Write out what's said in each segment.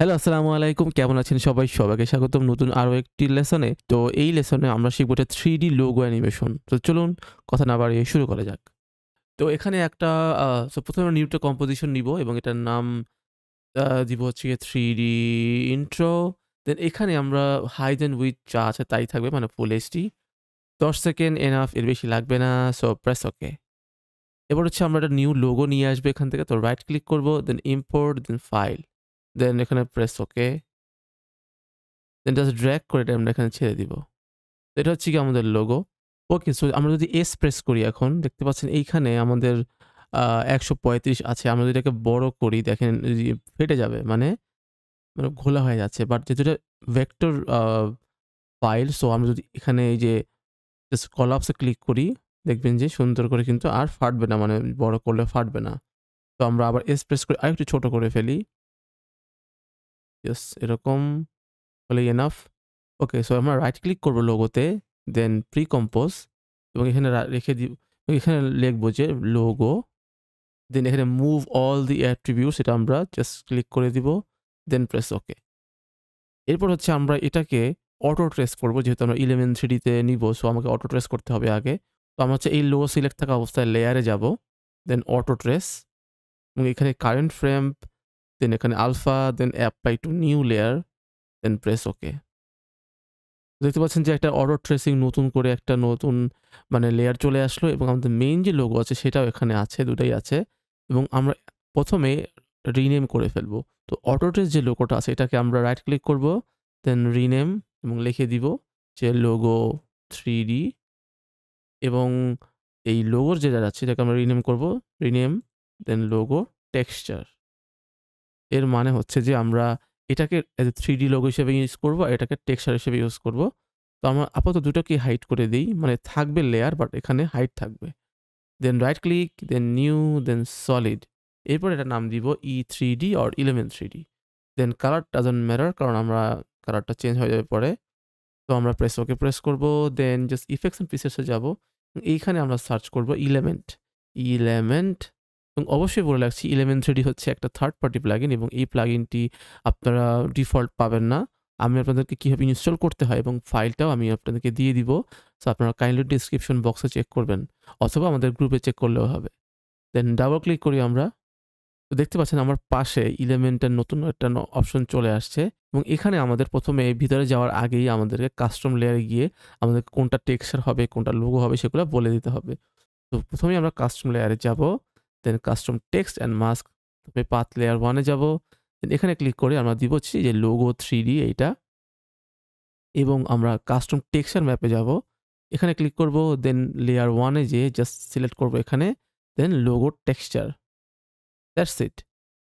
hello আসসালামু আলাইকুম কেমন আছেন সবাই সবাইকে স্বাগতম নতুন আরও একটি লেসনে তো এই লেসনে আমরা শিখবো এটা থ্রি ডি লোগো অ্যানিমেশন তো চলুন কথা না বাড়িয়ে শুরু করা যাক তো এখানে একটা প্রথমে আমরা নিউটা কম্পোজিশন নিব এবং এটার নাম দিব হচ্ছে থ্রি ডি ইন্ট্রো দেন এখানে আমরা হাই দেন উইথ যা আছে তাই থাকবে মানে ফুল এসটি দশ সেকেন্ড এনাফ এর বেশি লাগবে না সো প্রেস ওকে এবার হচ্ছে আমরা একটা নিউ লোগো নিয়ে আসবো এখান থেকে তো রাইট ক্লিক করবো দেন ইম্পোর্ট দেন ফাইল দেন এখানে press okay then just drag করে এটা আমরা এখানে ছেড়ে দিব এটা হচ্ছে কি আমাদের লোগো ওকে সো আমরা যদি এস প্রেস করি এখন দেখতে পাচ্ছেন এইখানে আমাদের একশো পঁয়ত্রিশ আছে আমরা যদি এটাকে বড় করি দেখেন ফেটে যাবে মানে মানে ঘোলা হয়ে যাচ্ছে বাট যেহেতু এটা ভেক্টর ফাইল সো আমরা যদি এখানে এই যে জাস্ট কলাপসে ক্লিক করি দেখবেন যে সুন্দর করে কিন্তু আর ফাটবে না মানে বড় করলে ফাটবে না তো আমরা আবার এস প্রেস করে আরেকটু ছোট করে ফেলি ইয়েস এরকম হলে এনাফ ওকে সো আমরা রাইট ক্লিক করবো লোগোতে দেন প্রি কম্পোজ এবং এখানে রেখে দিব এখানে লিখবো যে লোগো দেন এখানে মুভ অল দি অ্যাট্রিবিউট সেটা আমরা জাস্ট ক্লিক করে দিব দেন প্রেস ওকে এরপর হচ্ছে আমরা এটাকে অটো ট্রেস করবো যেহেতু আমরা ইলেভেন থ্রিডিতে নিব সো আমাকে অটো ট্রেস করতে হবে আগে তো আমরা হচ্ছে এই লো সিলেক্ট থাকা অবস্থায় লেয়ারে যাব দেন অটো ট্রেস এবং এখানে কারেন্ট ফ্রেম দেন এখানে alpha then apply to new layer then press okay দেখতে পাচ্ছেন যে একটা অটো ট্রেসিং নতুন করে একটা নতুন মানে লেয়ার চলে আসলো এবং আমাদের মেইন যে লোগো আছে সেটাও এখানে আছে দুটাই আছে এবং আমরা প্রথমে রিনেম করে ফেলবো তো অটো ট্রেস যে লোগোটা আছে এটাকে আমরা রাইট ক্লিক করব দেন রিনেম এবং লিখে দিব যে লোগো থ্রি এবং এই লোগোর যেটা আছে এটাকে আমরা রিনেম করব রিনেম দেন লোগো টেক্সচার এর মানে হচ্ছে যে আমরা এটাকে as a three D logo হিসেবে ইউজ করবো আর এটাকে টেক্সচার হিসেবে ইউজ করব তো আমরা আপাতত দুটোকে হাইট করে দিই মানে থাকবে লেয়ার বাট এখানে হাইট থাকবে then right click then new then solid এরপর এটা নাম দিব E three D or eleven three D then colour doesn't matter কারণ আমরা কালারটা চেঞ্জ হয়ে যাবে পরে তো আমরা প্রেস ওকে প্রেস করব দেন জাস্ট ইফেক্টস অ্যান্ড পিসেসে যাব এইখানে আমরা সার্চ করব ইলেমেন্ট ইলেমেন্ট এবং অবশ্যই বলে রাখছি ইলেভেন থ্রিডি হচ্ছে একটা থার্ড পার্টি প্লাগিন এবং এই প্লাগিনটি আপনারা ডিফল্ট পাবেন না আমি আপনাদেরকে কীভাবে ইনস্টল করতে হয় এবং ফাইলটাও আমি আপনাদেরকে দিয়ে দিব সো আপনারা কাইন্ডলি ডিসক্রিপশন বক্সে চেক করবেন অথবা আমাদের গ্রুপে চেক করলেও হবে দেন ডাবল ক্লিক করি আমরা তো দেখতে পাচ্ছেন আমার পাশে ইলেভেনটার নতুন একটা অপশন চলে আসছে এবং এখানে আমাদের প্রথমে ভিতরে যাওয়ার আগেই আমাদেরকে কাস্টম লেয়ারে গিয়ে আমাদের কোনটা টেক্সচার হবে কোনটা লোগো হবে সেগুলো বলে দিতে হবে তো প্রথমেই আমরা কাস্টম লেয়ারে যাব then custom text and mask তবে পাথ লেয়ার ওয়ানে যাব দেন এখানে ক্লিক করে আমরা দিব হচ্ছে যে লোগো থ্রি ডি এইটা এবং আমরা কাস্টম টেক্সচার ম্যাপে যাব এখানে ক্লিক করব দেন লেয়ার ওয়ানে যে জাস্ট সিলেক্ট করব এখানে then logo texture that's it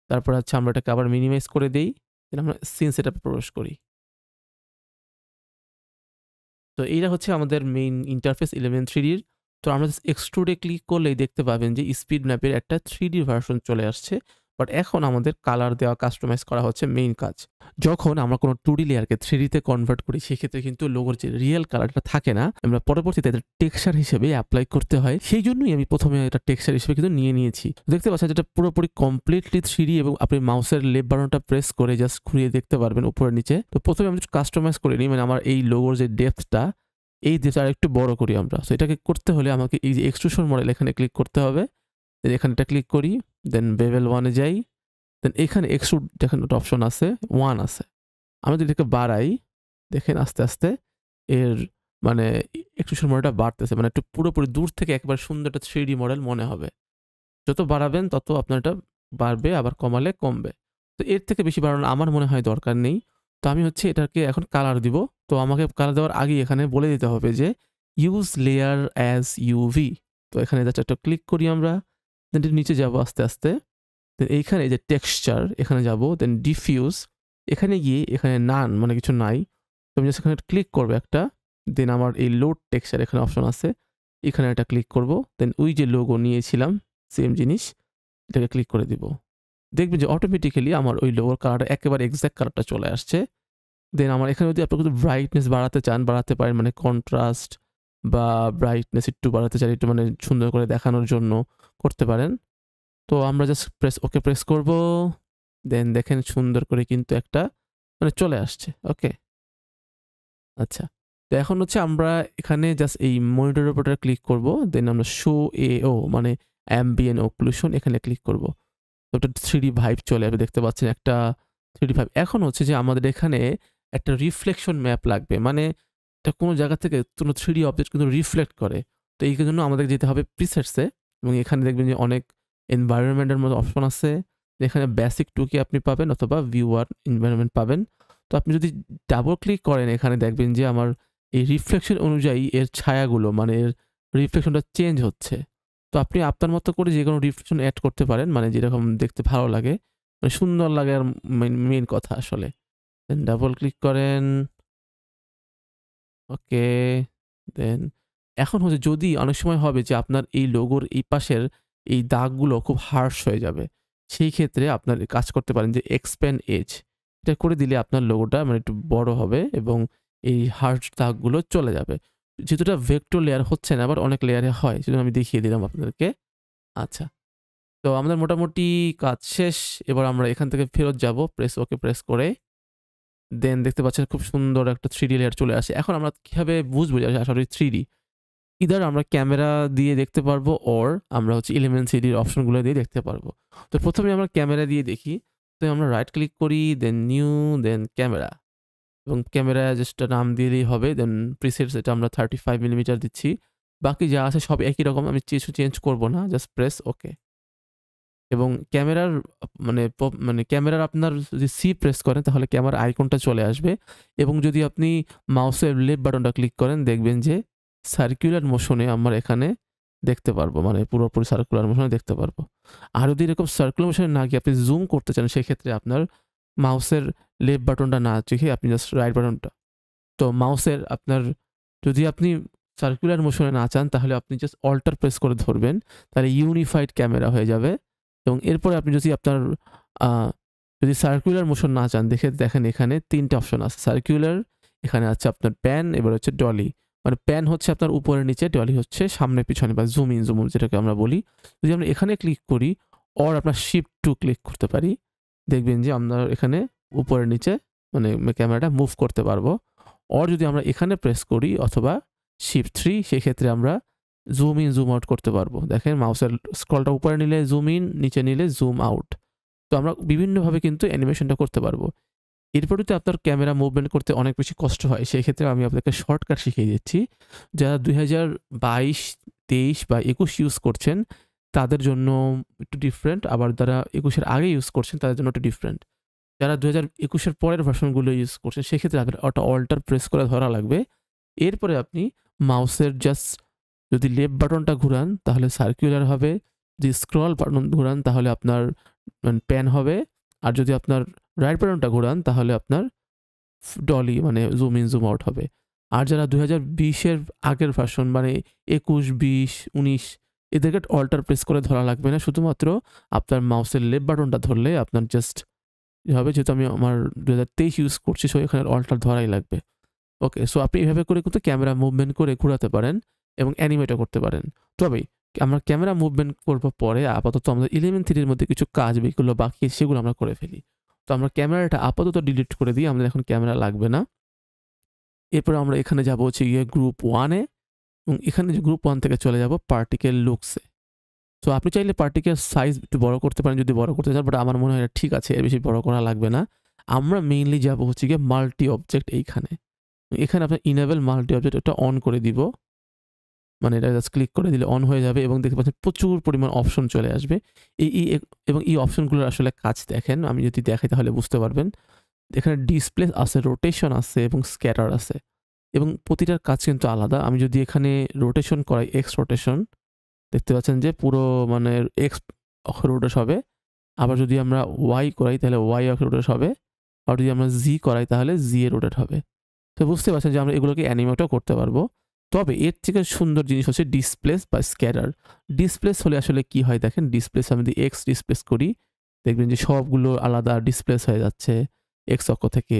তারপর হচ্ছে আমরা এটাকে আবার মিনিমাইজ করে দিই দেন আমরা সিন আপে প্রবেশ করি তো এইটা হচ্ছে আমাদের মেইন ইন্টারফেস ইলেভেন থ্রিডির তো আমরা এক্সট্রুডে ক্লিক করলেই দেখতে পাবেন যে স্পিড ম্যাপের একটা থ্রি ভার্সন চলে আসছে বাট এখন আমাদের কালার দেওয়া কাস্টমাইজ করা হচ্ছে মেইন কাজ যখন আমরা কোনো টু ডি লেয়ারকে থ্রি ডিতে কনভার্ট করি সেক্ষেত্রে কিন্তু লোগোর যে রিয়েল কালারটা থাকে না আমরা পরবর্তীতে এটা টেক্সচার হিসেবে অ্যাপ্লাই করতে হয় সেই জন্যই আমি প্রথমে এটা টেক্সচার হিসেবে কিন্তু নিয়ে নিয়েছি দেখতে পাচ্ছেন যেটা পুরোপুরি কমপ্লিটলি থ্রি ডি এবং আপনি মাউসের লেপ বাটনটা প্রেস করে জাস্ট ঘুরিয়ে দেখতে পারবেন উপরে নিচে তো প্রথমে আমি কাস্টমাইজ করে নিই মানে আমার এই লোগোর যে ডেপথটা এই আর আরেকটু বড় করি আমরা সো এটাকে করতে হলে আমাকে এই যে এক্সট্রুশন মডেল এখানে ক্লিক করতে হবে এখানে এটা ক্লিক করি দেন বেভেল ওয়ানে যাই দেন এখানে এক্সট্রুড যেখানে একটা অপশন আছে ওয়ান আছে আমি যদি এটাকে বাড়াই দেখেন আস্তে আস্তে এর মানে এক্সট্রুশন মডেলটা বাড়তেছে মানে একটু পুরোপুরি দূর থেকে একবার সুন্দর একটা থ্রি মডেল মনে হবে যত বাড়াবেন তত আপনার এটা বাড়বে আবার কমালে কমবে তো এর থেকে বেশি বাড়ানো আমার মনে হয় দরকার নেই তো আমি হচ্ছে এটাকে এখন কালার দিব তো আমাকে কালার দেওয়ার আগে এখানে বলে দিতে হবে যে ইউজ লেয়ার অ্যাজ ইউভি তো এখানে যাচ্ছে একটা ক্লিক করি আমরা দেন নিচে যাব আস্তে আস্তে দেন এইখানে যে টেক্সচার এখানে যাব দেন ডিফিউজ এখানে গিয়ে এখানে নান মানে কিছু নাই তো আমি জাস্ট এখানে ক্লিক করবো একটা দেন আমার এই লোড টেক্সচার এখানে অপশন আছে এখানে একটা ক্লিক করব দেন ওই যে লোগো নিয়েছিলাম সেম জিনিস এটাকে ক্লিক করে দিব দেখবেন যে অটোমেটিক্যালি আমার ওই লোয়ার কালারটা একেবারে এক্স্যাক্ট কালারটা চলে আসছে দেন আমার এখানে যদি আপনি কিছু ব্রাইটনেস বাড়াতে চান বাড়াতে পারেন মানে কন্ট্রাস্ট বা ব্রাইটনেস একটু বাড়াতে চান একটু মানে সুন্দর করে দেখানোর জন্য করতে পারেন তো আমরা জাস্ট প্রেস ওকে প্রেস করব দেন দেখেন সুন্দর করে কিন্তু একটা মানে চলে আসছে ওকে আচ্ছা তো এখন হচ্ছে আমরা এখানে জাস্ট এই মনিটরের উপরটা ক্লিক করব দেন আমরা শো এ ও মানে অ্যাম্বিয়েন ওক্লুশন এখানে ক্লিক করব তো একটা থ্রি ভাইব চলে আপনি দেখতে পাচ্ছেন একটা থ্রি ভাইব এখন হচ্ছে যে আমাদের এখানে একটা রিফ্লেকশন ম্যাপ লাগবে মানে এটা কোনো জায়গা থেকে কোনো থ্রি অবজেক্ট কিন্তু রিফ্লেক্ট করে তো এই জন্য আমাদের যেতে হবে প্রিসেটসে এবং এখানে দেখবেন যে অনেক এনভায়রনমেন্টের মধ্যে অপশন আছে এখানে বেসিক টুকে আপনি পাবেন অথবা ভিউয়ার এনভায়রনমেন্ট পাবেন তো আপনি যদি ডাবল ক্লিক করেন এখানে দেখবেন যে আমার এই রিফ্লেকশন অনুযায়ী এর ছায়াগুলো মানে এর রিফ্লেকশনটা চেঞ্জ হচ্ছে তো আপনি আপনার মতো করে যে কোনো রিফ্লেকশন অ্যাড করতে পারেন মানে যেরকম দেখতে ভালো লাগে মানে সুন্দর লাগে আর মেন কথা আসলে দেন ডাবল ক্লিক করেন ওকে দেন এখন হচ্ছে যদি অনেক সময় হবে যে আপনার এই লোগোর এই পাশের এই দাগগুলো খুব হার্শ হয়ে যাবে সেই ক্ষেত্রে আপনার কাজ করতে পারেন যে এক্সপেন এজ এটা করে দিলে আপনার লোগোটা মানে একটু বড় হবে এবং এই হার্শ দাগগুলো চলে যাবে যেহেতুটা ভেক্টর লেয়ার হচ্ছে না আবার অনেক লেয়ারে হয় সেজন্য আমি দেখিয়ে দিলাম আপনাদেরকে আচ্ছা তো আমাদের মোটামুটি কাজ শেষ এবার আমরা এখান থেকে ফেরত যাব প্রেস ওকে প্রেস করে দেন দেখতে পাচ্ছেন খুব সুন্দর একটা থ্রি লেয়ার চলে আসে এখন আমরা কীভাবে বুঝবো যে আসলে থ্রি ডি ইদার আমরা ক্যামেরা দিয়ে দেখতে পারবো অর আমরা হচ্ছে ইলেভেন সিডির অপশনগুলো দিয়ে দেখতে পারবো তো প্রথমে আমরা ক্যামেরা দিয়ে দেখি তো আমরা রাইট ক্লিক করি দেন নিউ দেন ক্যামেরা এবং ক্যামেরা জাস্ট নাম দিলেই হবে দেন প্রিসেটস এটা আমরা থার্টি ফাইভ মিলিমিটার দিচ্ছি বাকি যা আছে সব একই রকম আমি কিছু চেঞ্জ করব না জাস্ট প্রেস ওকে এবং ক্যামেরার মানে মানে ক্যামেরার আপনার যদি সি প্রেস করেন তাহলে ক্যামেরার আইকনটা চলে আসবে এবং যদি আপনি মাউসের লেফট বাটনটা ক্লিক করেন দেখবেন যে সার্কুলার মোশনে আমার এখানে দেখতে পারবো মানে পুরোপুরি সার্কুলার মোশনে দেখতে পারবো আর যদি এরকম সার্কুলার মোশনে না গিয়ে আপনি জুম করতে চান সেক্ষেত্রে আপনার মাউসের লেফট বাটনটা না চেখে আপনি জাস্ট রাইট বাটনটা তো মাউসের আপনার যদি আপনি সার্কুলার মোশনে না চান তাহলে আপনি জাস্ট অল্টার প্রেস করে ধরবেন তাহলে ইউনিফাইড ক্যামেরা হয়ে যাবে এবং এরপরে আপনি যদি আপনার যদি সার্কুলার মোশন না চান দেখে দেখেন এখানে তিনটে অপশন আছে সার্কুলার এখানে আছে আপনার প্যান এবার হচ্ছে ডলি মানে প্যান হচ্ছে আপনার উপরে নিচে ডলি হচ্ছে সামনে পিছনে বা জুম ইন জুম যেটাকে আমরা বলি যদি আমরা এখানে ক্লিক করি অর আপনার শিফট টু ক্লিক করতে পারি দেখবেন যে আমরা এখানে উপরে নিচে মানে ক্যামেরাটা মুভ করতে পারবো অর যদি আমরা এখানে প্রেস করি অথবা শিপ থ্রি সেক্ষেত্রে আমরা জুম ইন জুম আউট করতে পারবো দেখেন মাউসের স্ক্রলটা উপরে নিলে জুম ইন নিচে নিলে জুম আউট তো আমরা বিভিন্নভাবে কিন্তু অ্যানিমেশনটা করতে পারবো এরপরে তো আপনার ক্যামেরা মুভমেন্ট করতে অনেক বেশি কষ্ট হয় সেই ক্ষেত্রে আমি আপনাকে শর্টকাট শিখিয়ে দিচ্ছি যারা দুই হাজার বাইশ তেইশ বা একুশ ইউজ করছেন তাদের জন্য একটু ডিফারেন্ট আবার যারা একুশের আগে ইউজ করছেন তাদের জন্য একটু ডিফারেন্ট যারা দু হাজার একুশের পরের ভার্সনগুলো ইউজ করছেন সেক্ষেত্রে আপনার ওটা অল্টার প্রেস করে ধরা লাগবে এরপরে আপনি মাউসের জাস্ট যদি লেফট বাটনটা ঘুরান তাহলে সার্কুলার হবে যদি স্ক্রল বাটন ঘুরান তাহলে আপনার প্যান মানে, হবে আর যদি আপনার রাইট বাটনটা ঘোরান তাহলে আপনার ডলি মানে জুম ইন জুম আউট হবে আর যারা দু হাজার বিশের আগের ভার্সন মানে একুশ বিশ উনিশ এদেরকে অল্টার প্রেস করে ধরা লাগবে না শুধুমাত্র আপনার মাউসের লেফট বাটনটা ধরলে আপনার জাস্ট হবে যেহেতু আমি আমার দু হাজার তেইশ ইউজ করছি সো এখানে অল্টার ধরাই লাগবে ওকে সো আপনি এভাবে করে কিন্তু ক্যামেরা মুভমেন্ট করে ঘোরাতে পারেন এবং অ্যানিমেটও করতে পারেন তবে আমরা ক্যামেরা মুভমেন্ট করবার পরে আপাতত আমাদের ইলেভেন থ্রির মধ্যে কিছু কাজ যেগুলো বাকি সেগুলো আমরা করে ফেলি তো আমরা ক্যামেরাটা আপাতত ডিলিট করে দিই আমাদের এখন ক্যামেরা লাগবে না এরপর আমরা এখানে যাবো হচ্ছে গিয়ে গ্রুপ ওয়ানে এবং এখানে যে গ্রুপ ওয়ান থেকে চলে যাব পার্টিকেল লুকসে সো আপনি চাইলে পার্টিকেল সাইজ একটু বড় করতে পারেন যদি বড় করতে চান বাট আমার মনে হয় এটা ঠিক আছে এর বেশি বড় করা লাগবে না আমরা মেইনলি যাব হচ্ছে গিয়ে মাল্টি অবজেক্ট এইখানে এখানে আপনার ইনেবেল মাল্টি অবজেক্ট ওটা অন করে দিব মানে এটা জাস্ট ক্লিক করে দিলে অন হয়ে যাবে এবং দেখতে পাচ্ছেন প্রচুর পরিমাণ অপশন চলে আসবে এই এবং এই অপশনগুলোর আসলে কাজ দেখেন আমি যদি দেখাই তাহলে বুঝতে পারবেন এখানে ডিসপ্লে আছে রোটেশন আছে এবং স্ক্যাটার আছে এবং প্রতিটার কাজ কিন্তু আলাদা আমি যদি এখানে রোটেশন করাই এক্স রোটেশন দেখতে পাচ্ছেন যে পুরো মানে এক্স অক্ষ রোটেশ হবে আবার যদি আমরা ওয়াই করাই তাহলে ওয়াই অক্ষ রোটেশ হবে আর যদি আমরা জি করাই তাহলে জি এ রোটেট হবে তো বুঝতে পারছেন যে আমরা এগুলোকে অ্যানিমেটও করতে পারবো তবে এর থেকে সুন্দর জিনিস হচ্ছে ডিসপ্লেস বা স্ক্যাটার ডিসপ্লেস হলে আসলে কি হয় দেখেন ডিসপ্লেস আমি যদি এক্স ডিসপ্লেস করি দেখবেন যে সবগুলো আলাদা ডিসপ্লেস হয়ে যাচ্ছে এক্স অক্ষ থেকে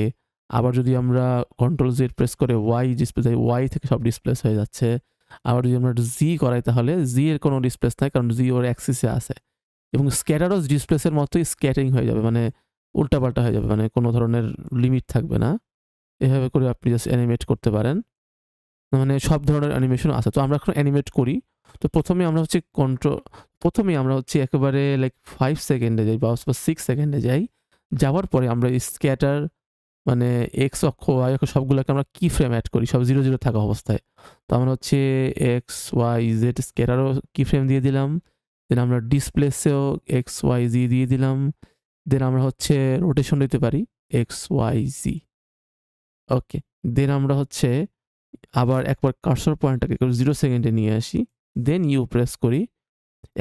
আবার যদি আমরা কন্ট্রোল জেড প্রেস করে ওয়াই ডিসপ্লে ওয়াই থেকে সব ডিসপ্লেস হয়ে যাচ্ছে আবার যদি আমরা জি করাই তাহলে জি এর কোনো ডিসপ্লেস নাই কারণ জি ওর অ্যাক্সিসে আছে এবং স্ক্যাটারও ডিসপ্লেসের মতোই স্ক্যাটিং হয়ে যাবে মানে উল্টাপাল্টা হয়ে যাবে মানে কোনো ধরনের লিমিট থাকবে না এভাবে করে আপনি জাস্ট অ্যানিমেট করতে পারেন মানে সব ধরনের অ্যানিমেশন আছে তো আমরা এখন অ্যানিমেট করি তো প্রথমে আমরা হচ্ছে কন্ট্রোল প্রথমে আমরা হচ্ছে একেবারে লাইক ফাইভ সেকেন্ডে যাই বা সিক্স সেকেন্ডে যাই যাওয়ার পরে আমরা স্ক্যাটার মানে এক্স অক্ষ ওয়াই অক্ষ সবগুলোকে আমরা কি ফ্রেম অ্যাড করি সব জিরো জিরো থাকা অবস্থায় তো আমরা হচ্ছে এক্স ওয়াই জেড স্কেটারও কি ফ্রেম দিয়ে দিলাম দেন আমরা ডিসপ্লেসেও এক্স ওয়াই জি দিয়ে দিলাম দেন আমরা হচ্ছে রোটেশন দিতে পারি এক্স ওয়াই জি ওকে দেন আমরা হচ্ছে আবার একবার কার্সর পয়েন্টটাকে জিরো সেকেন্ডে নিয়ে আসি দেন ইউ প্রেস করি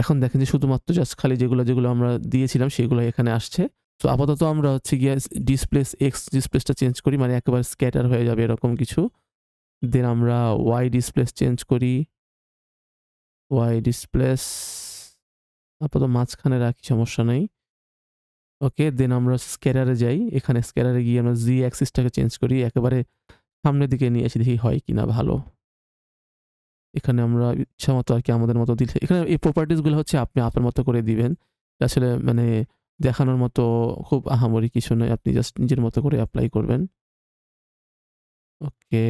এখন দেখেন যে শুধুমাত্র জাস্ট খালি যেগুলো যেগুলো আমরা দিয়েছিলাম সেগুলো এখানে আসছে তো আপাতত আমরা হচ্ছে গিয়ে ডিসপ্লেস এক্স ডিসপ্লেসটা চেঞ্জ করি মানে একেবারে স্ক্যাটার হয়ে যাবে এরকম কিছু দেন আমরা ওয়াই ডিসপ্লেস চেঞ্জ করি ওয়াই ডিসপ্লেস আপাতত মাঝখানে রাখি সমস্যা নেই ওকে দেন আমরা স্ক্যাটারে যাই এখানে স্ক্যাটারে গিয়ে আমরা জি অ্যাক্সিসটাকে চেঞ্জ করি একেবারে সামনের দিকে নিয়ে এসে দেখি হয় কি না ভালো এখানে আমরা ইচ্ছা মতো আর কি আমাদের মতো দিলে এখানে এই প্রপার্টিসগুলো হচ্ছে আপনি আপনার মতো করে দিবেন আসলে মানে দেখানোর মতো খুব আহামরি কিছু নয় আপনি জাস্ট নিজের মতো করে অ্যাপ্লাই করবেন ওকে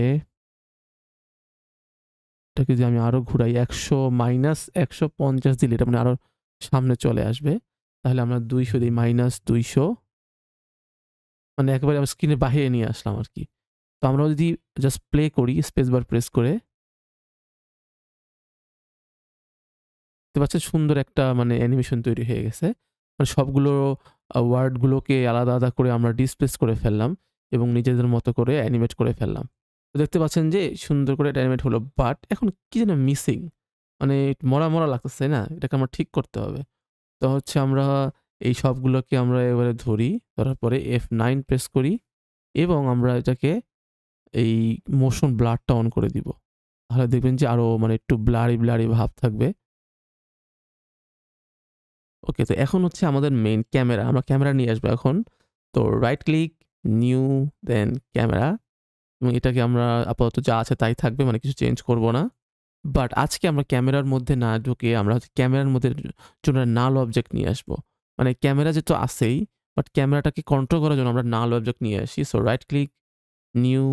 এটাকে যদি আমি আরও ঘুরাই একশো মাইনাস একশো পঞ্চাশ দিলে এটা মানে আরও সামনে চলে আসবে তাহলে আমরা দুইশো দিই মাইনাস দুইশো মানে একেবারে আমার স্ক্রিনে বাহিরে নিয়ে আসলাম আর কি তো আমরা যদি জাস্ট প্লে করি স্পেস বার প্রেস করে পাচ্ছেন সুন্দর একটা মানে অ্যানিমেশন তৈরি হয়ে গেছে মানে সবগুলো ওয়ার্ডগুলোকে আলাদা আলাদা করে আমরা ডিসপ্লেস করে ফেললাম এবং নিজেদের মতো করে অ্যানিমেট করে ফেললাম তো দেখতে পাচ্ছেন যে সুন্দর করে অ্যানিমেট হলো বাট এখন কী যেন মিসিং মানে মরা মরা লাগতেছে না এটাকে আমরা ঠিক করতে হবে তো হচ্ছে আমরা এই সবগুলোকে আমরা এবারে ধরি ধরার পরে এফ নাইন প্রেস করি এবং আমরা এটাকে এই মোশন ব্লাডটা অন করে দিব তাহলে দেখবেন যে আরও মানে একটু ব্লারি ব্লারি ভাব থাকবে ওকে তো এখন হচ্ছে আমাদের মেইন ক্যামেরা আমরা ক্যামেরা নিয়ে আসবো এখন তো right click new then camera এবং এটাকে আমরা আপাতত যা আছে তাই থাকবে মানে কিছু চেঞ্জ করব না বাট আজকে আমরা ক্যামেরার মধ্যে না ঢুকে আমরা হচ্ছে ক্যামেরার মধ্যে জন্য নাল অবজেক্ট নিয়ে আসবো মানে ক্যামেরা যে তো আসেই বাট ক্যামেরাটাকে কন্ট্রোল করার জন্য আমরা নাল অবজেক্ট নিয়ে আসি so right click new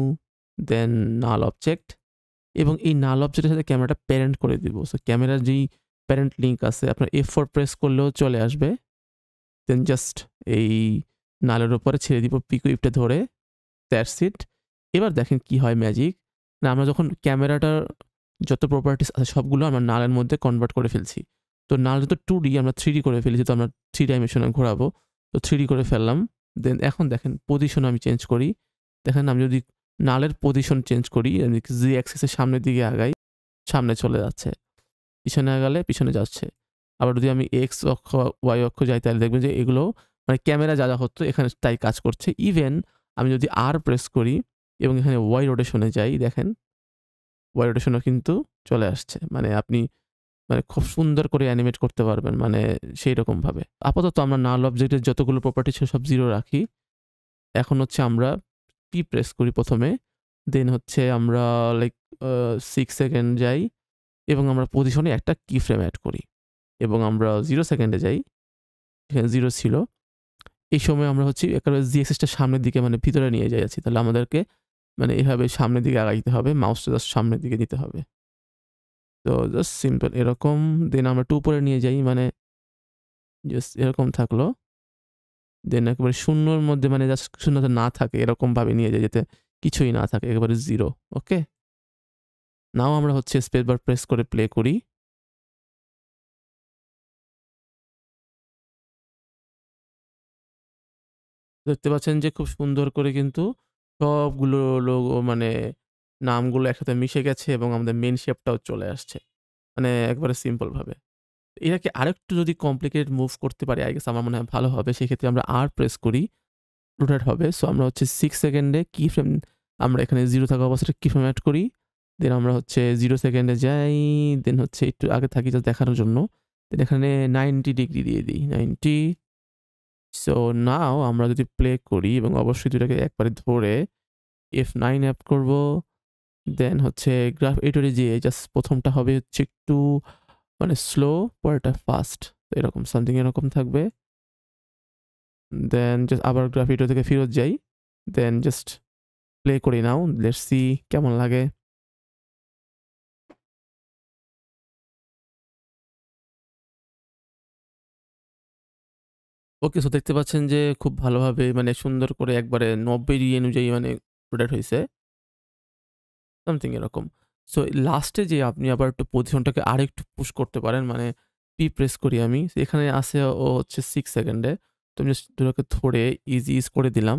then null object এবং এই নাল অবজেক্টের সাথে ক্যামেরাটা প্যারেন্ট করে দিব সো ক্যামেরার যেই প্যারেন্ট লিঙ্ক আছে আপনার এফ ফোর প্রেস করলেও চলে আসবে দেন জাস্ট এই নালের ওপরে ছেড়ে দিব পিকুইপটা ধরে দ্যাটস ইট এবার দেখেন কি হয় ম্যাজিক না আমরা যখন ক্যামেরাটার যত প্রপার্টিস আছে সবগুলো আমরা নালের মধ্যে কনভার্ট করে ফেলছি তো নাল যত টু ডি আমরা থ্রি করে ফেলেছি তো আমরা থ্রি ডাইমেনশনে ঘোরাবো তো থ্রি করে ফেললাম দেন এখন দেখেন পজিশন আমি চেঞ্জ করি দেখেন আমি যদি নালের পজিশন চেঞ্জ করি জি অ্যাক্সিসের সামনের দিকে আগাই সামনে চলে যাচ্ছে পিছনে গেলে পিছনে যাচ্ছে আবার যদি আমি এক্স অক্ষ ওয়াই অক্ষ যাই তাহলে দেখবেন যে এগুলো মানে ক্যামেরা যা যা হতো এখানে তাই কাজ করছে ইভেন আমি যদি আর প্রেস করি এবং এখানে ওয়াই রোটেশনে যাই দেখেন ওয়াই রোটেশনও কিন্তু চলে আসছে মানে আপনি মানে খুব সুন্দর করে অ্যানিমেট করতে পারবেন মানে সেই রকমভাবে আপাতত আমরা নাল অবজেক্টের যতগুলো প্রপার্টি ছিল সব জিরো রাখি এখন হচ্ছে আমরা পি প্রেস করি প্রথমে দেন হচ্ছে আমরা লাইক সিক্স সেকেন্ড যাই এবং আমরা পজিশনে একটা কি ফ্রেম অ্যাড করি এবং আমরা জিরো সেকেন্ডে যাই এখানে জিরো ছিল এই সময় আমরা হচ্ছে একেবারে জিএসএসটা সামনের দিকে মানে ভিতরে নিয়ে যাই যাচ্ছি তাহলে আমাদেরকে মানে এভাবে সামনের দিকে আগাইতে হবে মাউসটা জাস্ট সামনের দিকে দিতে হবে তো জাস্ট সিম্পল এরকম দেন আমরা টু পরে নিয়ে যাই মানে জাস্ট এরকম থাকলো দেন একেবারে শূন্যর মধ্যে মানে জাস্ট শূন্যতা না থাকে এরকমভাবে নিয়ে যাই যাতে কিছুই না থাকে একেবারে জিরো ওকে নাও আমরা হচ্ছে স্পেস বার প্রেস করে প্লে করি দেখতে পাচ্ছেন যে খুব সুন্দর করে কিন্তু সবগুলো লোক মানে নামগুলো একসাথে মিশে গেছে এবং আমাদের মেন শেপটাও চলে আসছে মানে একবারে সিম্পলভাবে এটাকে আরেকটু যদি কমপ্লিকেটেড মুভ করতে পারি আগে আমার মনে হয় ভালো হবে সেক্ষেত্রে আমরা আর প্রেস করি রোটেট হবে সো আমরা হচ্ছে সিক্স সেকেন্ডে কি ফ্রেম আমরা এখানে জিরো থাকা অবস্থাটা কি ফ্রেম অ্যাড করি দেন আমরা হচ্ছে জিরো সেকেন্ডে যাই দেন হচ্ছে একটু আগে থাকি জাস্ট দেখানোর জন্য দেন এখানে নাইনটি ডিগ্রি দিয়ে দিই নাইনটি সো নাও আমরা যদি প্লে করি এবং অবশ্যই দুটাকে একবারে ধরে এফ নাইন অ্যাপ করব দেন হচ্ছে গ্রাফ এটরে যেয়ে জাস্ট প্রথমটা হবে হচ্ছে একটু মানে স্লো পরেরটা ফাস্ট এরকম সামথিং এরকম থাকবে দেন জাস্ট আবার গ্রাফ এটর থেকে ফেরত যাই দেন জাস্ট প্লে করে নাও লেটসি সি কেমন লাগে ওকে সো দেখতে পাচ্ছেন যে খুব ভালোভাবে মানে সুন্দর করে একবারে নব্বই ডিগ্রি অনুযায়ী মানে প্রোডাক্ট হয়েছে সামথিং এরকম সো লাস্টে যে আপনি আবার একটু পজিশনটাকে আরেকটু পুশ করতে পারেন মানে পি প্রেস করি আমি এখানে আসে ও হচ্ছে সিক্স সেকেন্ডে তো আমি জাস্ট ধরে ইজি ইজ করে দিলাম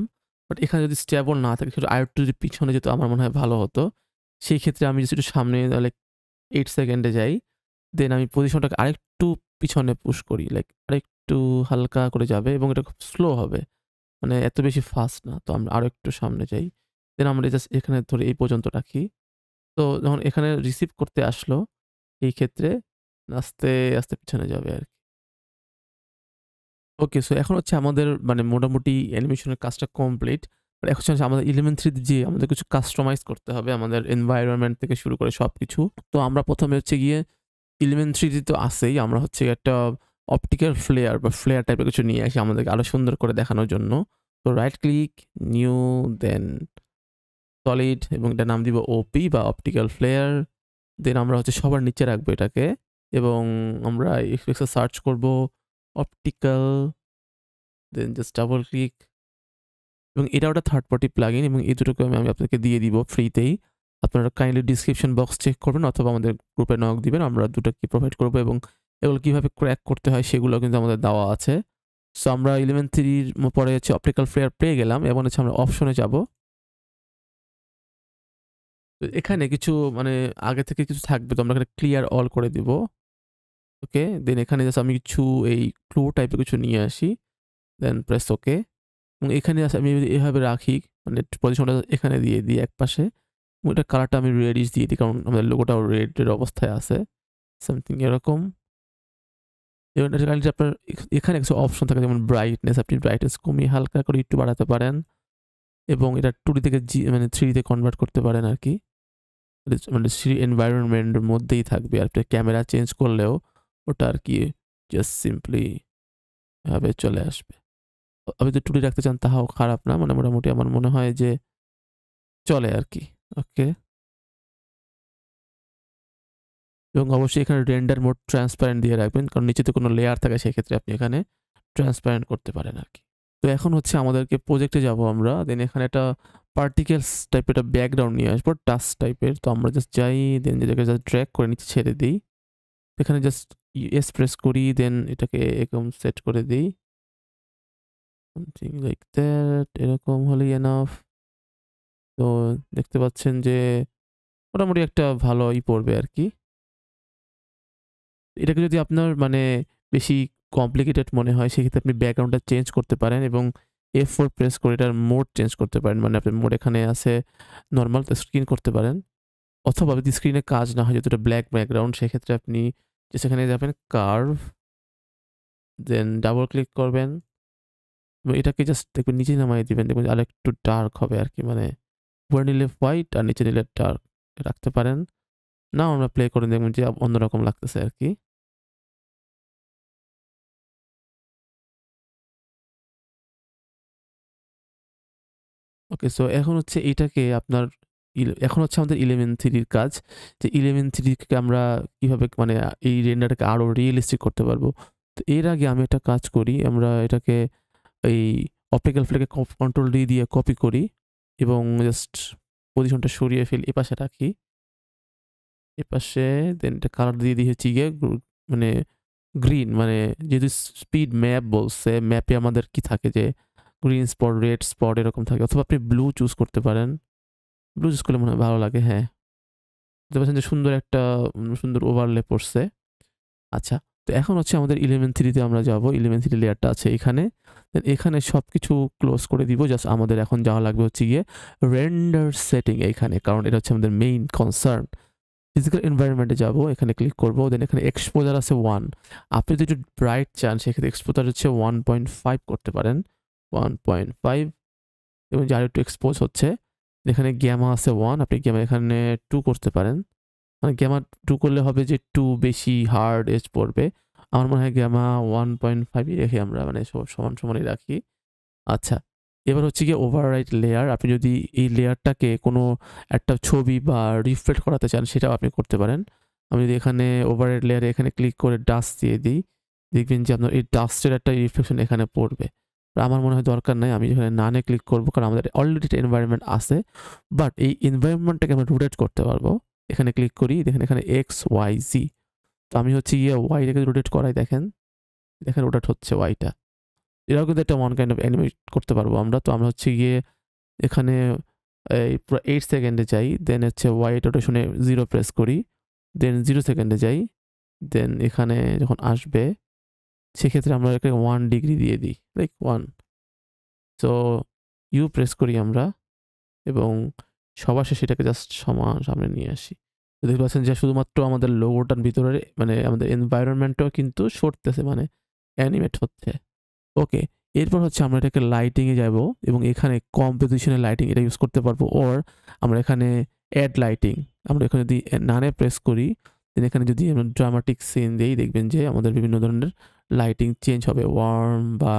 বাট এখানে যদি স্ট্যাবল না থাকে সেটা আরেকটু যদি পিছনে যেত আমার মনে হয় ভালো হতো সেই ক্ষেত্রে আমি যদি একটু সামনে তাহলে এইট সেকেন্ডে যাই দেন আমি পজিশনটাকে আরেকটু পিছনে পুশ করি লাইক আরেক একটু হালকা করে যাবে এবং এটা খুব স্লো হবে মানে এত বেশি ফাস্ট না তো আমরা আরও একটু সামনে যাই দেন আমরা জাস্ট এখানে ধরে এই পর্যন্ত রাখি তো যখন এখানে রিসিভ করতে আসলো এই ক্ষেত্রে আস্তে আস্তে পিছনে যাবে আর কি ওকে সো এখন হচ্ছে আমাদের মানে মোটামুটি অ্যানিমেশনের কাজটা কমপ্লিট আর এখন হচ্ছে আমাদের ইলেভেন থ্রিতে যে আমাদের কিছু কাস্টমাইজ করতে হবে আমাদের এনভায়রনমেন্ট থেকে শুরু করে সব কিছু তো আমরা প্রথমে হচ্ছে গিয়ে ইলেভেন থ্রিতে তো আসেই আমরা হচ্ছে একটা অপটিক্যাল ফ্লেয়ার বা ফ্লেয়ার টাইপের কিছু নিয়ে আসি আমাদেরকে আরও সুন্দর করে দেখানোর জন্য তো right click new then solid এবং এটা নাম দিব ওপি বা অপটিক্যাল ফ্লেয়ার দেন আমরা হচ্ছে সবার নিচে রাখবো এটাকে এবং আমরা এক্সপ্রেক্সে সার্চ করব optical then just double click এবং এটা ওটা থার্ড পার্টি প্লাগ ইন এবং এই দুটোকে আমি আপনাকে দিয়ে দিব ফ্রিতেই আপনারা কাইন্ডলি ডিসক্রিপশন বক্স চেক করবেন অথবা আমাদের গ্রুপে নক দিবেন আমরা দুটো কি প্রোভাইড করবো এবং এগুলো কীভাবে ক্র্যাক করতে হয় সেগুলো কিন্তু আমাদের দেওয়া আছে সো আমরা ইলেভেন থ্রির পরে হচ্ছে অপটিক্যাল ফ্লেয়ার পেয়ে গেলাম এবং হচ্ছে আমরা অপশনে যাব এখানে কিছু মানে আগে থেকে কিছু থাকবে তো আমরা এখানে ক্লিয়ার অল করে দিব ওকে দেন এখানে জাস্ট আমি কিছু এই ক্লু টাইপের কিছু নিয়ে আসি দেন প্রেস ওকে এবং এখানে আমি যদি এভাবে রাখি মানে পজিশনটা এখানে দিয়ে দিই এক পাশে এটা কালারটা আমি রেডিশ দিয়ে দিই কারণ আমাদের লোগোটাও রেডের অবস্থায় আছে সামথিং এরকম যেমন আপনার এখানে কিছু অপশন থাকে যেমন ব্রাইটনেস আপনি ব্রাইটনেস কমিয়ে হালকা করে একটু বাড়াতে পারেন এবং এটা টুডি থেকে জি মানে থ্রিডিতে কনভার্ট করতে পারেন আর কি মানে থ্রি এনভায়রনমেন্টের মধ্যেই থাকবে আর ক্যামেরা চেঞ্জ করলেও ওটা আর কি জাস্ট সিম্পলি ভাবে চলে আসবে আপনি যদি টুডি রাখতে চান তাহাও খারাপ না মানে মোটামুটি আমার মনে হয় যে চলে আর কি ওকে এবং অবশ্যই এখানে রেন্ডার মোড ট্রান্সপারেন্ট দিয়ে রাখবেন কারণ নিচেতে কোনো লেয়ার থাকে সেক্ষেত্রে আপনি এখানে ট্রান্সপারেন্ট করতে পারেন আর কি তো এখন হচ্ছে আমাদেরকে প্রজেক্টে যাব আমরা দেন এখানে একটা পার্টিকেলস টাইপের একটা ব্যাকগ্রাউন্ড নিয়ে আসবো টাস্ক টাইপের তো আমরা জাস্ট যাই দেন যেটাকে জাস্ট ড্র্যাক করে নিচে ছেড়ে দিই এখানে জাস্ট এস প্রেস করি দেন এটাকে এরকম সেট করে দিই সামথিং লাইক দ্যাট এরকম হলেই এনাফ তো দেখতে পাচ্ছেন যে মোটামুটি একটা ভালোই পড়বে আর কি এটাকে যদি আপনার মানে বেশি কমপ্লিকেটেড মনে হয় সেক্ষেত্রে আপনি ব্যাকগ্রাউন্ডটা চেঞ্জ করতে পারেন এবং এফ ফোর প্রেস করে এটার মোড চেঞ্জ করতে পারেন মানে আপনি মোড এখানে আছে নর্মাল স্ক্রিন করতে পারেন অথবা যদি স্ক্রিনে কাজ না হয় যেহেতু এটা ব্ল্যাক ব্যাকগ্রাউন্ড সেক্ষেত্রে আপনি সেখানে যাবেন কার্ভ দেন ডাবল ক্লিক করবেন এটাকে জাস্ট দেখবেন নিচে নামাই দেবেন দেখবেন আর একটু ডার্ক হবে আর কি মানে উপরে নিলে হোয়াইট আর নিচে নিলে ডার্ক রাখতে পারেন না আমরা প্লে করে দেখবেন যে অন্যরকম লাগতেছে আর কি ওকে সো এখন হচ্ছে এটাকে আপনার এখন হচ্ছে আমাদের ইলেভেন থ্রির কাজ যে ইলেভেন থ্রিকে আমরা কীভাবে মানে এই রেন্ডারটাকে আরও রিয়েলিস্টিক করতে পারবো তো এর আগে আমি একটা কাজ করি আমরা এটাকে এই অপটিক্যাল ফ্লেকে কন্ট্রোল ডি দিয়ে কপি করি এবং জাস্ট পজিশনটা সরিয়ে ফেলি এপাশে রাখি এপাশে দেন এটা কালার দিয়ে দিয়েছি গিয়ে মানে গ্রিন মানে যেহেতু স্পিড ম্যাপ বলছে ম্যাপে আমাদের কি থাকে যে গ্রিন স্পট রেড স্পট এরকম থাকে অথবা আপনি ব্লু চুজ করতে পারেন ব্লু চুজ করলে মনে হয় ভালো লাগে হ্যাঁ বুঝতে পারছেন যে সুন্দর একটা সুন্দর ওভারলে পড়ছে আচ্ছা তো এখন হচ্ছে আমাদের ইলেভেন থ্রিতে আমরা যাব ইলেভেন থ্রি লেয়ারটা আছে এখানে এখানে সব কিছু ক্লোজ করে দিব জাস্ট আমাদের এখন যাওয়া লাগবে হচ্ছে গিয়ে রেন্ডার সেটিং এইখানে কারণ এটা হচ্ছে আমাদের মেইন কনসার্ন ফিজিক্যাল এনভায়রনমেন্টে যাব এখানে ক্লিক করবো দেন এখানে এক্সপোজার আছে ওয়ান আপনি যদি একটু ব্রাইট চান সেক্ষেত্রে এক্সপোজার হচ্ছে ওয়ান পয়েন্ট ফাইভ করতে পারেন ওয়ান পয়েন্ট ফাইভ এবং যার একটু এক্সপোজ হচ্ছে এখানে গ্যামা আছে ওয়ান আপনি গ্যামা এখানে টু করতে পারেন মানে গ্যামা টু করলে হবে যে টু বেশি হার্ড এজ পড়বে আমার মনে হয় গ্যামা ওয়ান পয়েন্ট ফাইভই রেখে আমরা মানে সমান সমানই রাখি আচ্ছা এবার হচ্ছে গিয়ে ওভাররাইট লেয়ার আপনি যদি এই লেয়ারটাকে কোনো একটা ছবি বা রিফ্লেক্ট করাতে চান সেটাও আপনি করতে পারেন আমি যদি এখানে ওভাররাইট লেয়ারে এখানে ক্লিক করে ডাস্ট দিয়ে দিই দেখবেন যে আপনার এই ডাস্টের একটা রিফ্লেকশন এখানে পড়বে আমার মনে হয় দরকার নাই আমি এখানে নানে ক্লিক করবো কারণ আমাদের অলরেডি একটা এনভায়রনমেন্ট আছে বাট এই এনভায়রনমেন্টটাকে আমরা রোটেট করতে পারবো এখানে ক্লিক করি দেখেন এখানে এক্স ওয়াই জি তো আমি হচ্ছে ইয়ে ওয়াইটাকে রোটেট করাই দেখেন দেখেন রোটেট হচ্ছে ওয়াইটা এরাও কিন্তু একটা ওয়ান কাইন্ড অফ অ্যানিমেট করতে পারবো আমরা তো আমরা হচ্ছে গিয়ে এখানে এই পুরো এইট সেকেন্ডে যাই দেন হচ্ছে ওয়াই রোটেশনে জিরো প্রেস করি দেন জিরো সেকেন্ডে যাই দেন এখানে যখন আসবে সেক্ষেত্রে আমরা এটাকে ওয়ান ডিগ্রি দিয়ে দিই like one so U press করি আমরা এবং সবার শেষে এটাকে জাস্ট সমান সামনে নিয়ে আসি দেখতে পাচ্ছেন যে শুধুমাত্র আমাদের লোগোটার ভিতরে মানে আমাদের এনভায়রনমেন্টটাও কিন্তু সরতেছে মানে অ্যানিমেট হচ্ছে ওকে এরপর হচ্ছে আমরা এটাকে লাইটিংয়ে যাব এবং এখানে কম্পোজিশনের লাইটিং এটা ইউজ করতে পারবো ওর আমরা এখানে অ্যাড লাইটিং আমরা এখানে যদি নানে প্রেস করি দেন এখানে যদি আমরা ড্রামাটিক সিন দিয়েই দেখবেন যে আমাদের বিভিন্ন ধরনের লাইটিং চেঞ্জ হবে ওয়ার্ম বা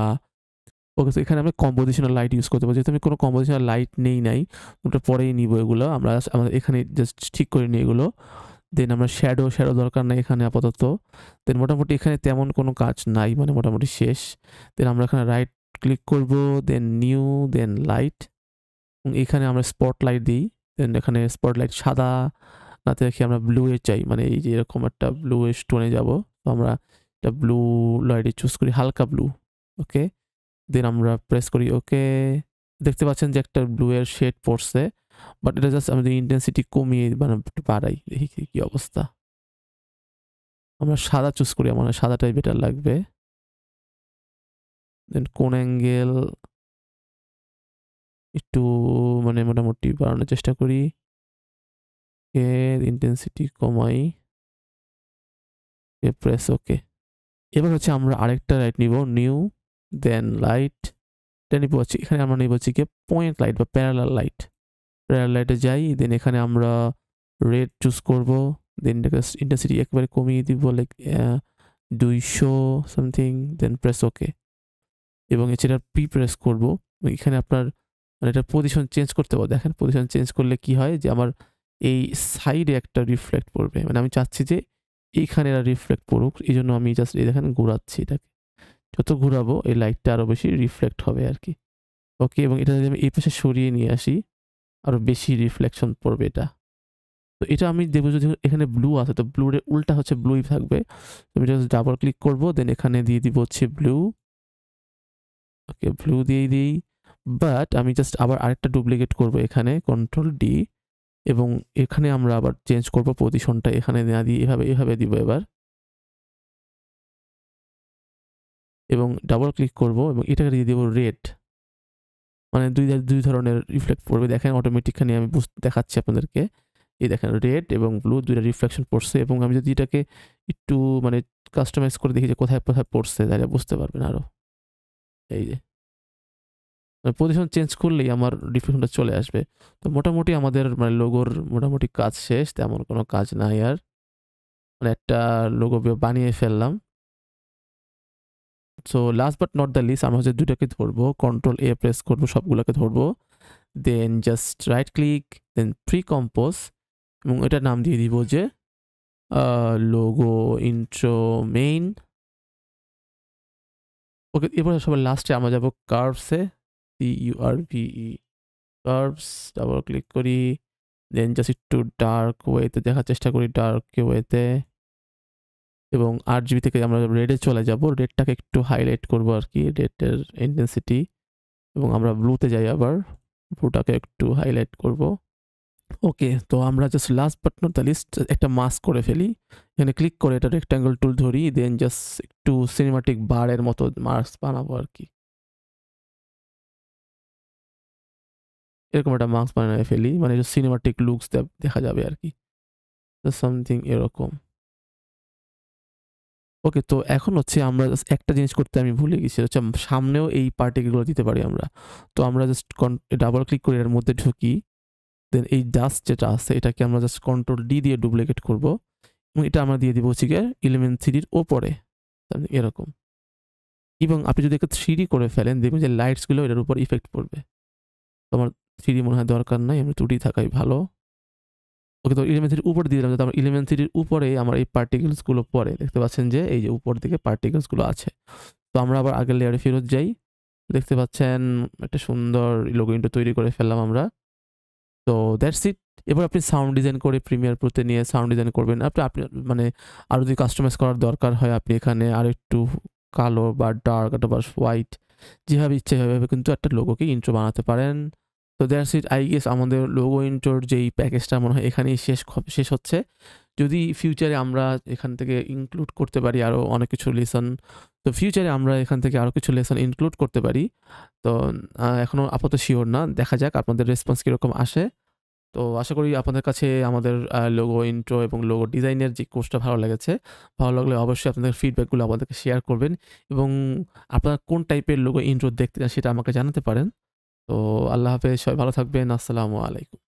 ওকে তো এখানে আমরা কম্পোজিশনাল লাইট ইউজ করতে পারি যেহেতু আমি কোনো কম্পোজিশনাল লাইট নেই নাই ওটা পরেই নিব এগুলো আমরা আমাদের এখানে জাস্ট ঠিক করে নিই এগুলো দেন আমরা শ্যাডো শ্যাডো দরকার নাই এখানে আপাতত দেন মোটামুটি এখানে তেমন কোনো কাজ নাই মানে মোটামুটি শেষ দেন আমরা এখানে রাইট ক্লিক করব দেন নিউ দেন লাইট এখানে আমরা স্পট লাইট দিই দেন এখানে স্পট লাইট সাদা নাতে রেখে আমরা ব্লু এ চাই মানে এই যে এরকম একটা ব্লু স্টোনে যাব তো আমরা একটা ব্লু লয়েডে চুজ করি হালকা ব্লু ওকে দেন আমরা প্রেস করি ওকে দেখতে পাচ্ছেন যে একটা ব্লু এর শেড পড়ছে বাট এটা জাস্ট আমাদের ইন্টেন্সিটি কমিয়ে মানে বাড়াই দেখি কি অবস্থা আমরা সাদা চুজ করি আমার সাদাটাই বেটার লাগবে দেন কোন অ্যাঙ্গেল একটু মানে মোটামুটি বাড়ানোর চেষ্টা করি ওকে ইন্টেন্সিটি কমাই প্রেস ওকে এবার হচ্ছে আমরা আরেকটা লাইট নিব নিউ দেন লাইট এটা নিব হচ্ছে এখানে আমরা নিব হচ্ছে গিয়ে পয়েন্ট লাইট বা প্যারালাল লাইট প্যারালাল লাইটে যাই দেন এখানে আমরা রেড চুজ করব দেন ইন্টেন্সিটি একবারে কমিয়ে দিব লাইক দুইশো সামথিং দেন প্রেস ওকে এবং এছাড়া প্রি প্রেস করব এখানে আপনার মানে এটা পজিশন চেঞ্জ করতে পারবো দেখেন পজিশন চেঞ্জ করলে কি হয় যে আমার এই সাইডে একটা রিফ্লেক্ট পড়বে মানে আমি চাচ্ছি যে এইখানে এরা রিফ্লেক্ট পড়ুক এই জন্য আমি জাস্ট দেখেন ঘোরাচ্ছি এটাকে যত ঘোরাবো এই লাইটটা আরও বেশি রিফ্লেক্ট হবে আর কি ওকে এবং এটা যদি আমি এই পাশে সরিয়ে নিয়ে আসি আরও বেশি রিফ্লেকশন পড়বে এটা তো এটা আমি দেখবো যদি এখানে ব্লু আছে তো ব্লুরে উল্টা হচ্ছে ব্লুই থাকবে আমি জাস্ট ডাবল ক্লিক করবো দেন এখানে দিয়ে দিব হচ্ছে ব্লু ওকে ব্লু দিয়ে দিই বাট আমি জাস্ট আবার আরেকটা ডুপ্লিকেট করবো এখানে কন্ট্রোল ডি এবং এখানে আমরা আবার চেঞ্জ করব পজিশনটা এখানে না দিয়ে এভাবে এভাবে দিব এবার এবং ডাবল ক্লিক করব এবং এটাকে দিয়ে দেবো রেড মানে দুই দুই ধরনের রিফ্লেক্ট পড়বে দেখেন অটোমেটিকখানে আমি দেখাচ্ছি আপনাদেরকে এই দেখেন রেড এবং ব্লু দুইটা রিফ্লেকশন পড়ছে এবং আমি যদি এটাকে একটু মানে কাস্টমাইজ করে দেখি যে কোথায় কোথায় পড়ছে তাহলে বুঝতে পারবেন আরও এই যে পজিশন মানে চেঞ্জ করলেই আমার ডিফিউশনটা চলে আসবে তো মোটামুটি আমাদের মানে লোগোর মোটামুটি কাজ শেষ তেমন কোনো কাজ নাই আর মানে একটা লোগো বানিয়ে ফেললাম so last but not the least আমরা হচ্ছে দুটাকে ধরবো কন্ট্রোল এ প্রেস করবো সবগুলোকে ধরবো then just right click then precompose এবং এটা নাম দিয়ে দিব যে লোগো ইন্ট্রো মেইন ওকে এরপরে সবাই লাস্টে আমরা যাবো কার্ভসে C U R V E U R V E curves double click করি দেন জাস্ট একটু ডার্ক ওয়েতে দেখার চেষ্টা করি ডার্ক ওয়েতে এবং আট জিবি থেকে আমরা রেডে চলে যাব রেডটাকে একটু হাইলাইট করব আর কি রেডের ইন্টেন্সিটি এবং আমরা ব্লুতে যাই আবার ব্লুটাকে একটু হাইলাইট করব ওকে তো আমরা just last but not the least একটা মাস্ক করে ফেলি এখানে ক্লিক করে এটা রেক্ট্যাঙ্গল টুল ধরি দেন জাস্ট একটু সিনেমাটিক বারের মতো মাস্ক বানাবো আর কি এরকম একটা মাস্ক বানিয়ে ফেলি মানে সিনেমাটিক লুকস দেখা যাবে আর কি সামথিং এরকম ওকে তো এখন হচ্ছে আমরা একটা জিনিস করতে আমি ভুলে গেছি হচ্ছে সামনেও এই পার্টিকেলগুলো দিতে পারি আমরা তো আমরা জাস্ট ডাবল ক্লিক করে এর মধ্যে ঢুকি দেন এই ডাস্ট যেটা আছে এটাকে আমরা জাস্ট কন্ট্রোল ডি দিয়ে ডুপ্লিকেট করব এবং এটা আমরা দিয়ে দিব হচ্ছে গিয়ে ইলেভেন থ্রির ওপরে এরকম এবং আপনি যদি একটা থ্রি করে ফেলেন দেখবেন যে লাইটসগুলো এটার উপর ইফেক্ট পড়বে তোমার থ্রি মনে হয় দরকার নাই আমি টুটি থাকাই ভালো ওকে তো ইলেভেন থ্রির উপরে দিয়ে দিলাম যাতে আমার ইলেভেন থ্রির উপরে আমার এই পার্টিকেলসগুলো পরে দেখতে পাচ্ছেন যে এই যে উপর দিকে পার্টিকেলসগুলো আছে তো আমরা আবার আগের লেয়ারে ফেরত যাই দেখতে পাচ্ছেন একটা সুন্দর লোগোইনটা তৈরি করে ফেললাম আমরা তো দ্যাটস ইট এবার আপনি সাউন্ড ডিজাইন করে প্রিমিয়ার প্রোতে নিয়ে সাউন্ড ডিজাইন করবেন আপনি আপনি মানে আরও যদি কাস্টমাইজ করার দরকার হয় আপনি এখানে আর একটু কালো বা ডার্ক অথবা হোয়াইট যেভাবে ইচ্ছে সেভাবে কিন্তু একটা লোগোকে ইন্ট্রো বানাতে পারেন তো দ্যাটস ইট আই গেস আমাদের লোগো ইন্টোর যেই প্যাকেজটা মনে হয় এখানেই শেষ শেষ হচ্ছে যদি ফিউচারে আমরা এখান থেকে ইনক্লুড করতে পারি আরও অনেক কিছু লেসন তো ফিউচারে আমরা এখান থেকে আরও কিছু লেসন ইনক্লুড করতে পারি তো এখনও আপাতত শিওর না দেখা যাক আপনাদের রেসপন্স কীরকম আসে তো আশা করি আপনাদের কাছে আমাদের লোগো ইন্ট্রো এবং লোগো ডিজাইনের যে কোর্সটা ভালো লেগেছে ভালো লাগলে অবশ্যই আপনাদের ফিডব্যাকগুলো আমাদেরকে শেয়ার করবেন এবং আপনারা কোন টাইপের লোগো ইন্ট্রো দেখতে চান সেটা আমাকে জানাতে পারেন তো আল্লাহ হাফেজ সবাই ভালো থাকবেন আসসালামু আলাইকুম